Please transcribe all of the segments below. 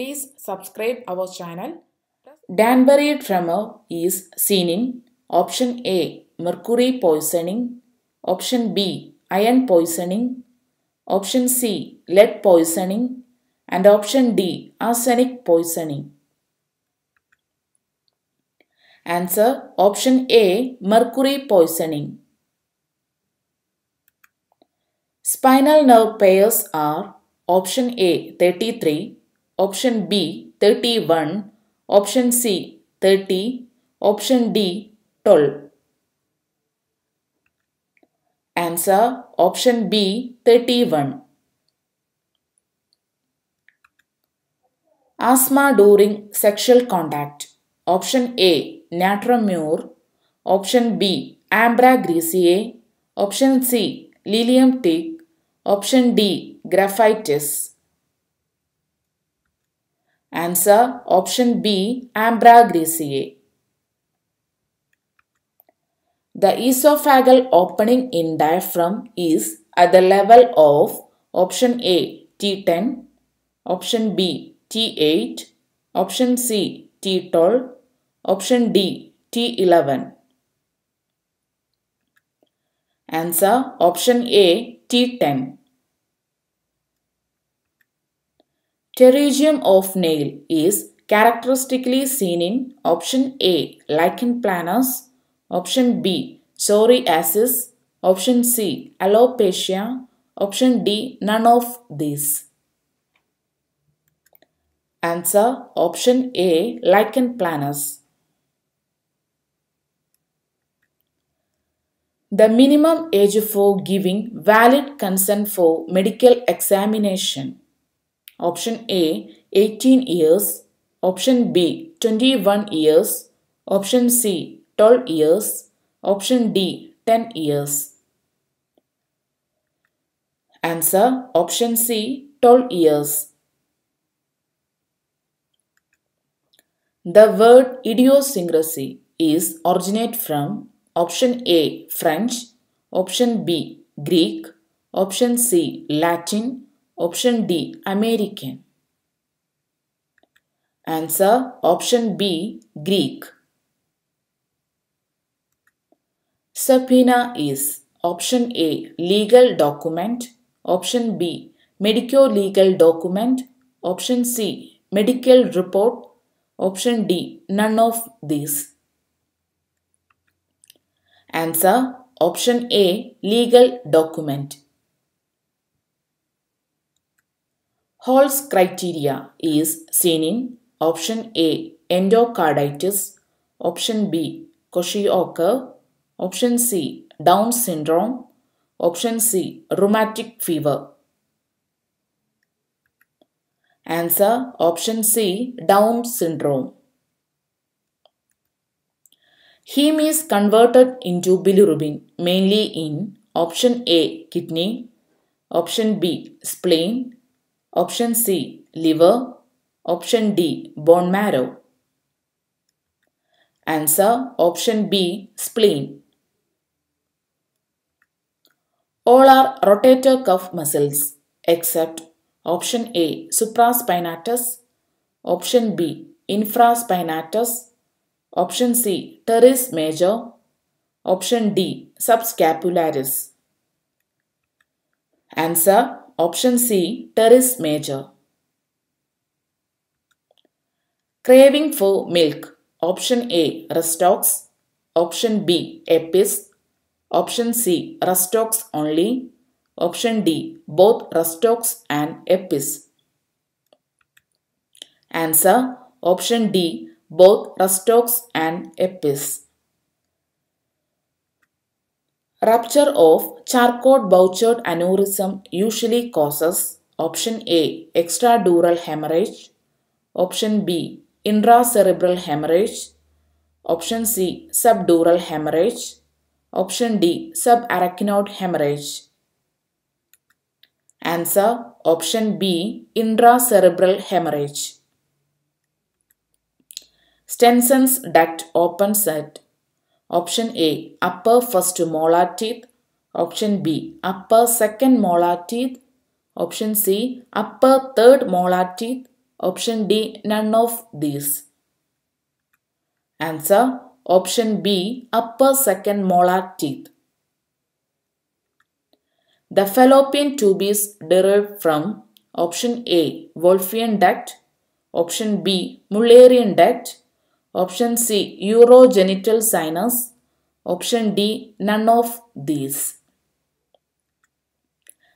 Please subscribe our channel. Danbury tremor is seen in option A. Mercury poisoning. Option B. Iron poisoning. Option C. Lead poisoning. And option D. Arsenic poisoning. Answer option A. Mercury poisoning. Spinal nerve pairs are option A 33, Option B 31, Option C 30, Option D 12. Answer Option B 31. Asthma during sexual contact. Option A Natramure. Option B Ambra grisae. Option C Lilium tic. Option D Graphitis. Answer option B Ambra Gracia. The esophageal opening in diaphragm is at the level of option A T10, option B T8, option C T12, option D T11. Answer option A T10. Pterygium of nail is characteristically seen in option A, lichen planus, option B, psoriasis, option C, alopecia, option D, none of these. Answer option A, lichen planus. The minimum age for giving valid consent for medical examination. Option A 18 years. Option B 21 years. Option C 12 years. Option D 10 years. Answer option C 12 years. The word idiosyncrasy is originate from option A French, option B Greek, option C Latin, Option D. American. Answer Option B. Greek. Subpoena is Option A. Legal document. Option B. Medico-legal document. Option C. Medical report. Option D. None of these. Answer Option A. Legal document. Hall's criteria is seen in option A endocarditis, option B Koshioka, option C Down syndrome, option C rheumatic fever. Answer option C Down syndrome. Heme is converted into bilirubin mainly in option A kidney, option B spleen, Option C. Liver. Option D. Bone marrow. Answer Option B. Spleen. All are rotator cuff muscles except Option A. Supraspinatus. Option B. Infraspinatus. Option C. Teres major. Option D. Subscapularis. Answer Option C. Terrace major. Craving for milk. Option A. Rustox. Option B. Epis. Option C. Rustox only. Option D. Both Rustox and Epis. Answer. Option D. Both Rustox and Epis. Rupture of Charcot Bouchard aneurysm usually causes option A. Extradural hemorrhage, option B. Intracerebral hemorrhage, option C. Subdural hemorrhage, option D. Subarachnoid hemorrhage. Answer option B. Intracerebral hemorrhage. Stenson's duct opens at Option A upper first molar teeth. Option B upper second molar teeth. Option C upper third molar teeth. Option D none of these. Answer Option B upper second molar teeth. The fallopian tube is derived from Option A Wolffian duct. Option B Mullerian duct. Option C. Urogenital sinus. Option D. None of these.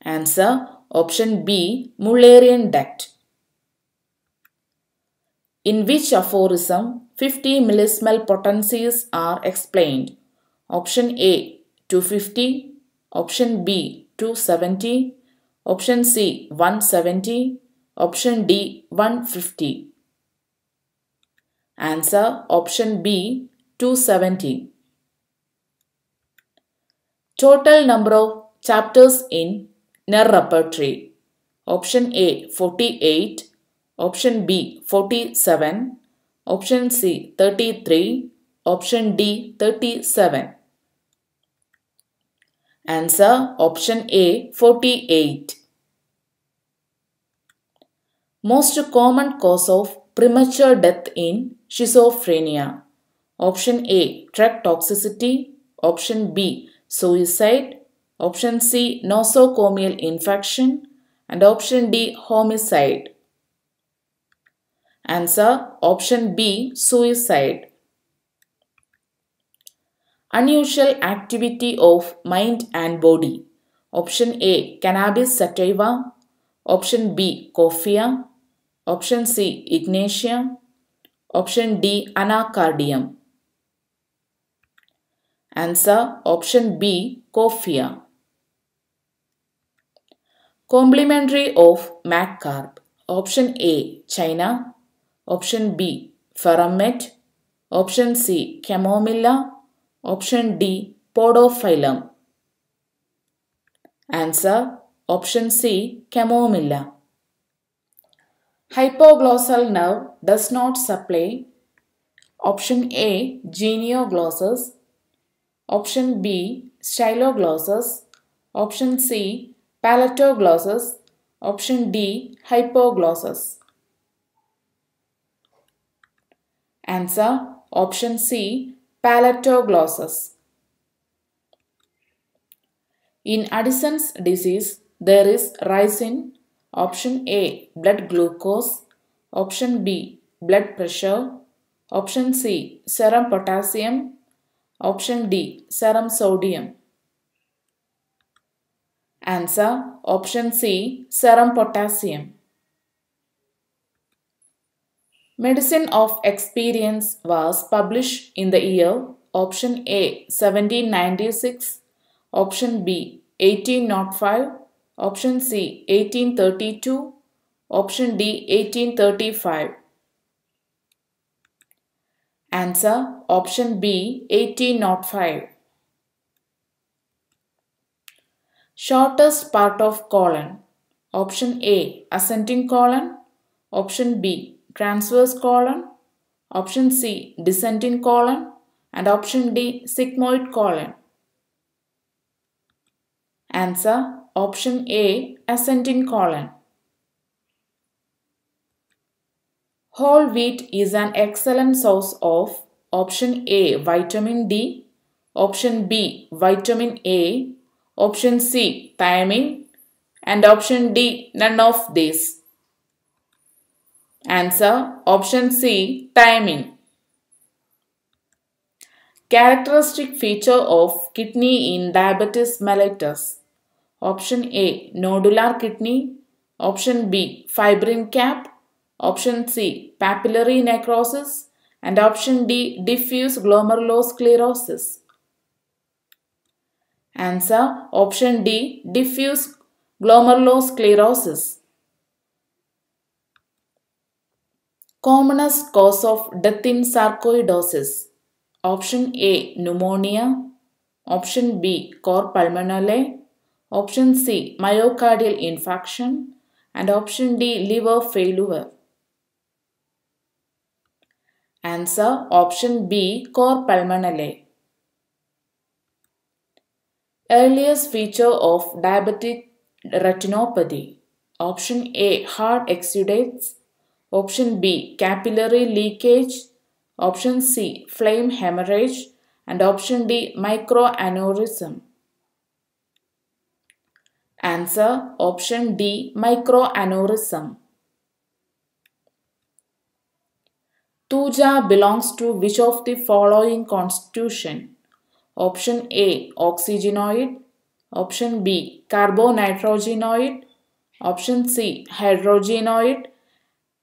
Answer. Option B. Mullerian duct. In which aphorism 50 millismal potencies are explained? Option A. 250. Option B. 270. Option C. 170. Option D. 150. Answer option B 270. Total number of chapters in NER repertory. Option A 48, option B 47, option C 33, option D 37. Answer option A 48. Most common cause of premature death in schizophrenia. Option A, drug toxicity. Option B, suicide. Option C, nosocomial infection. And option D, homicide. Answer option B, suicide. Unusual activity of mind and body. Option A, cannabis sativa. Option B, coffea. Option C, ignatia. Option D. Anacardium. Answer Option B. Cophia. Complementary of MacCarp. Option A. China. Option B. Ferment. Option C. Chamomilla. Option D. Podophyllum. Answer Option C. Chamomilla. Hypoglossal nerve does not supply. Option A genioglossus. Option B styloglossus. Option C palatoglossus. Option D hypoglossus. Answer Option C palatoglossus. In Addison's disease, there is rise in Option A blood glucose, option B blood pressure, option C serum potassium, option D serum sodium. Answer option C serum potassium. Medicine of Experience was published in the year option A 1796, option B 1805, Option C 1832. Option D 1835. Answer Option B 1805. Shortest part of colon. Option A ascending colon. Option B transverse colon. Option C descending colon. And option D sigmoid colon. Answer Option A ascending colon. Whole wheat is an excellent source of option A vitamin D, option B vitamin A, option C thiamine and option D none of these. Answer option C thiamine. Characteristic feature of kidney in diabetes mellitus. Option A. Nodular kidney. Option B. Fibrin cap. Option C. Papillary necrosis. And option D. Diffuse glomerulosclerosis. Answer. Option D. Diffuse glomerulosclerosis. Commonest cause of death in sarcoidosis. Option A. Pneumonia. Option B. cor pulmonale. Option C, myocardial infarction. And option D, liver failure. Answer option B, cor pulmonale. Earliest feature of diabetic retinopathy. Option A, heart exudates. Option B, capillary leakage. Option C, flame hemorrhage. And option D, microaneurysm. Answer option D microaneurysm. Tuja belongs to which of the following constitution? Option A oxygenoid, option B carbonitrogenoid, option C hydrogenoid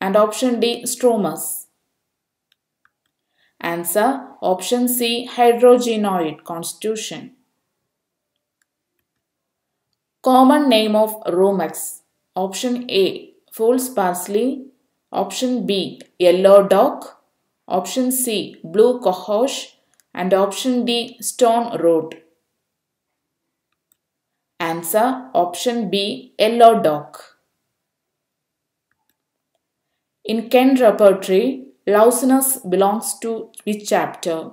and option D stromas. Answer option C hydrogenoid constitution. Common name of romex. Option A. Fool's parsley. Option B. Yellow dock. Option C. Blue cohosh. And option D. Stone root. Answer option B. Yellow dock. In Kent repertory, lousiness belongs to which chapter?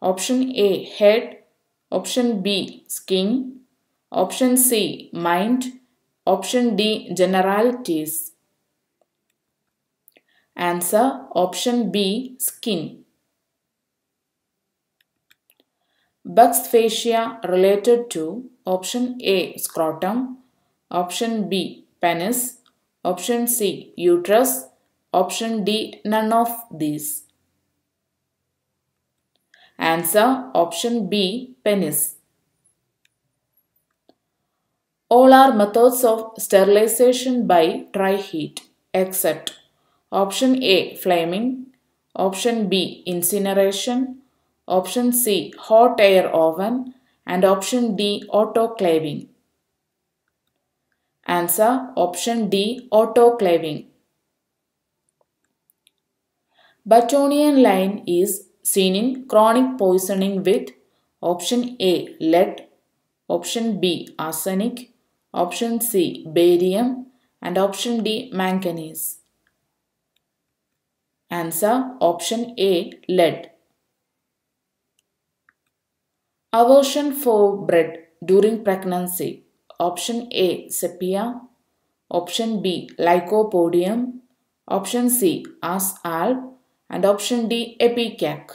Option A. Head. Option B. Skin. Option C. Mind. Option D. Generalities. Answer Option B. Skin. Buck's fascia related to Option A. Scrotum. Option B. Penis. Option C. Uterus. Option D. None of these. Answer Option B. Penis. All are methods of sterilization by dry heat except option A flaming, option B incineration, option C hot air oven and option D autoclaving. Answer option D autoclaving. Battonian line is seen in chronic poisoning with option A lead, option B arsenic, option C barium and option D manganese. Answer option A lead. Aversion for bread during pregnancy. Option A sepia. Option B lycopodium. Option C asalp and option D epicac.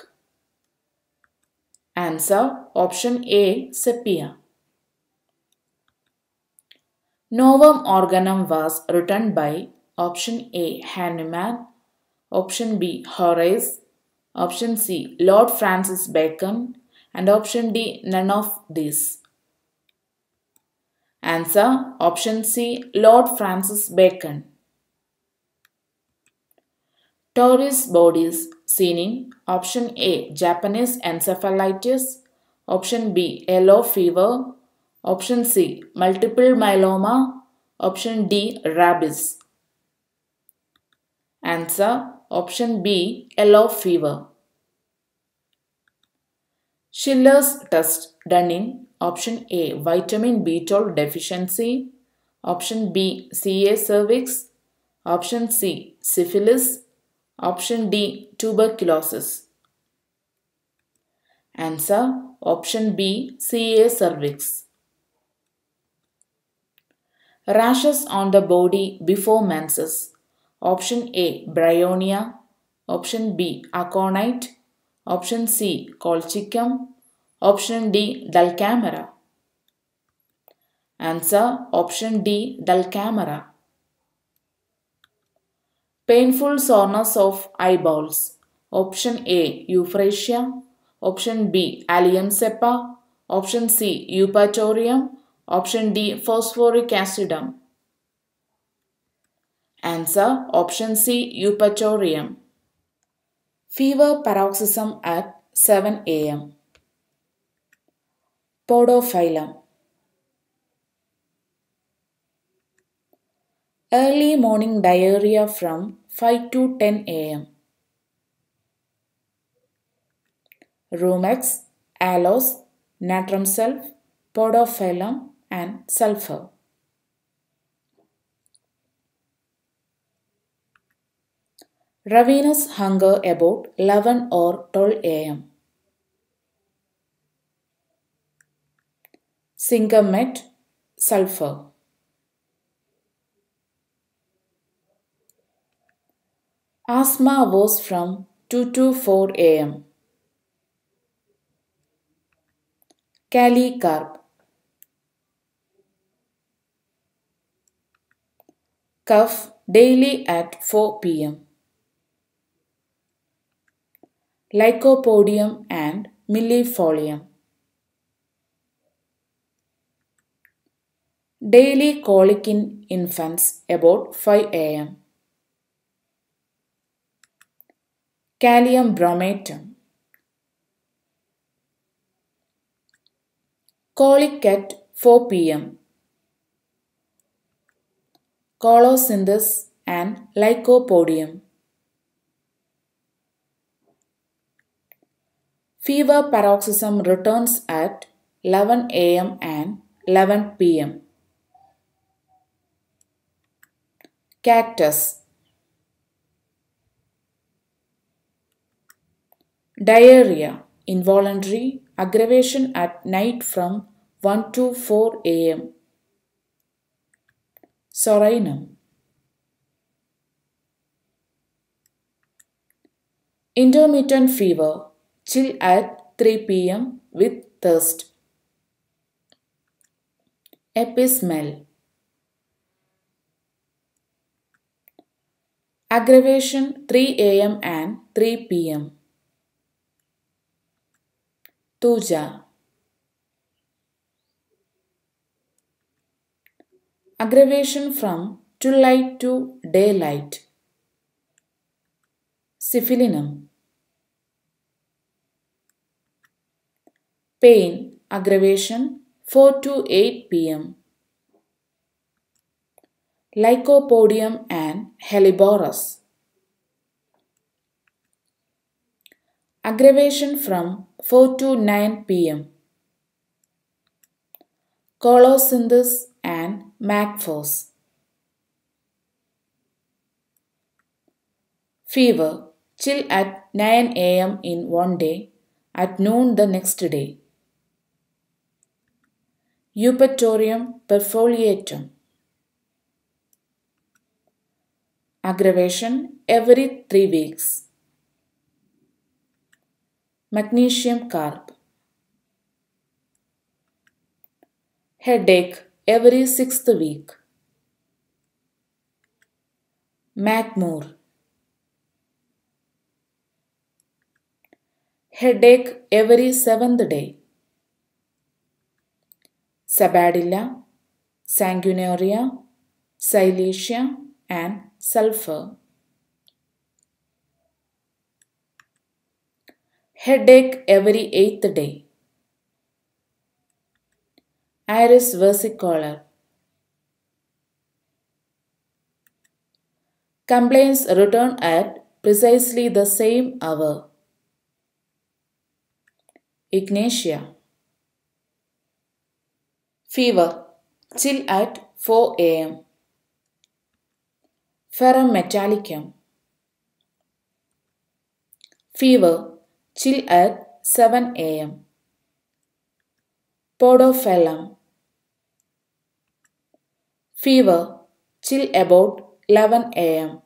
Answer option A sepia. Novum organum was written by option A. Hanuman, option B. Horace, option C. Lord Francis Bacon and option D. None of these. Answer option C. Lord Francis Bacon. Taurus bodies seen in option A. Japanese encephalitis, option B. Yellow fever, Option C, multiple myeloma. Option D, rabies. Answer, option B, yellow fever. Schiller's test done in option A, vitamin B12 deficiency. Option B, CA cervix. Option C, syphilis. Option D, tuberculosis. Answer, option B, CA cervix. Rashes on the body before menses. Option A. Bryonia. Option B. Aconite. Option C. Colchicum. Option D. Dulcamera. Answer Option D. Dulcamera. Painful soreness of eyeballs. Option A. Euphrasia. Option B. Alium sepa. Option C. Eupatorium. Option D. Phosphoric acidum. Answer Option C. Eupatorium. Fever paroxysm at 7 a.m. Podophyllum. Early morning diarrhea from 5 to 10 a.m. Rumex, aloes, Natrum Self, Podophyllum, and sulfur. Ravenous hunger about 11 or 12 am. met sulfur. Asthma was from 2 to 4 am. Calicarp Cough daily at 4 pm. Lycopodium and millifolium. Daily colic in infants about 5 am. Calcium bromatum. Colic at 4 pm Colocynthus and lycopodium. Fever paroxysm returns at 11 am and 11 pm. Cactus Diarrhea, involuntary aggravation at night from 1 to 4 am. Sorainum. Intermittent fever, chill at 3 pm with thirst. Epismel. Aggravation 3 am and 3 pm. Tuja. aggravation from to light to daylight. Syphilinum. Pain, aggravation 4 to 8 pm. Lycopodium and Helleborus. Aggravation from 4 to 9 pm. Colosynthus and Macphos. Fever, chill at 9 am in one day, at noon the next day. Eupatorium perfoliatum. Aggravation every three weeks. Magnesium carb. Headache every sixth week. Macmore Headache every seventh day. Sabadilla, sanguinaria, silesia, and sulfur. Headache every eighth day iris versicolor. Complaints return at precisely the same hour. Ignatia. Fever. Chill at 4 a.m. Ferrum metallicum. Fever. Chill at 7 a.m. Podophyllum. Fever, till about 11 am.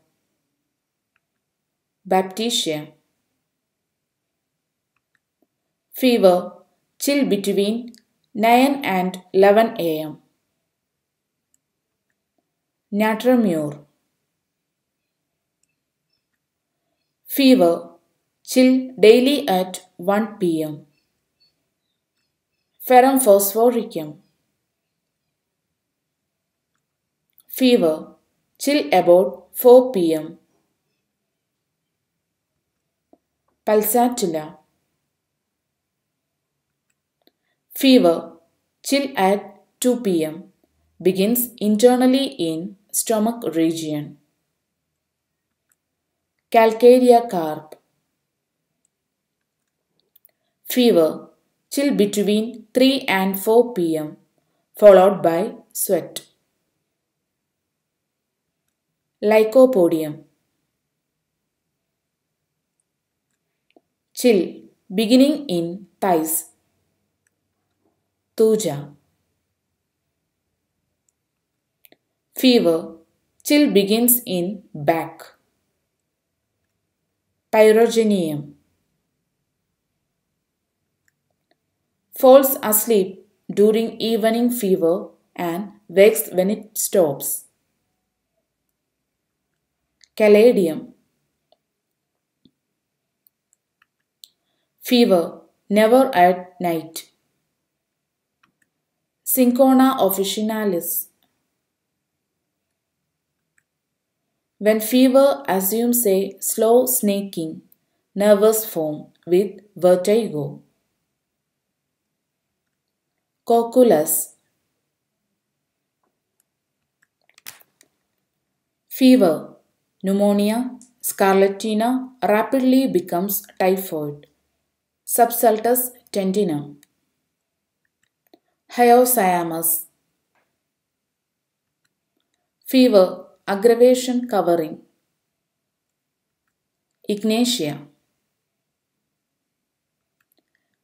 Baptisia. Fever, till between 9 and 11 am. Natramure. Fever, chill daily at 1 pm. Ferrum phosphoricum. Fever till about 4 pm. Pulsatilla. Fever chill at 2 pm. Begins internally in stomach region. Calcarea carp. Fever chill between 3 and 4 pm, followed by sweat. Lycopodium. Chill beginning in thighs. Tuja. Fever. Chill begins in back. Pyrogenium. Falls asleep during evening fever and wakes when it stops. Caladium. Fever, never at night. Syncona officinalis. When fever assumes a slow snaking, nervous form with vertigo. Coculus Fever Pneumonia, scarlatina rapidly becomes typhoid. Subsultus tendina, Hyoscyamus. Fever, aggravation covering. Ignatia.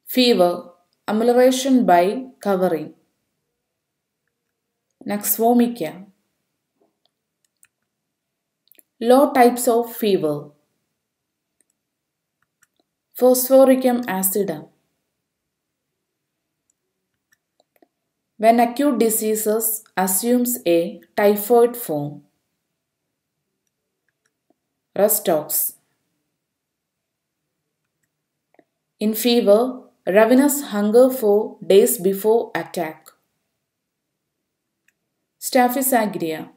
Fever, amelioration by covering. Naxvomica. Low types of fever. Phosphoricum acid. When acute diseases assumes a typhoid form. Rustox. In fever, ravenous hunger for days before attack. Staphysagria. agria.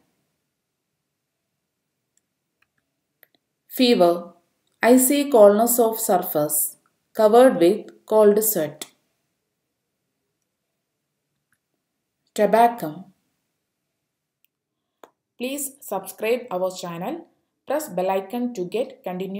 Fever. Icy coldness of surface. Covered with cold sweat. Tobacco. Please subscribe our channel. Press bell icon to get continuous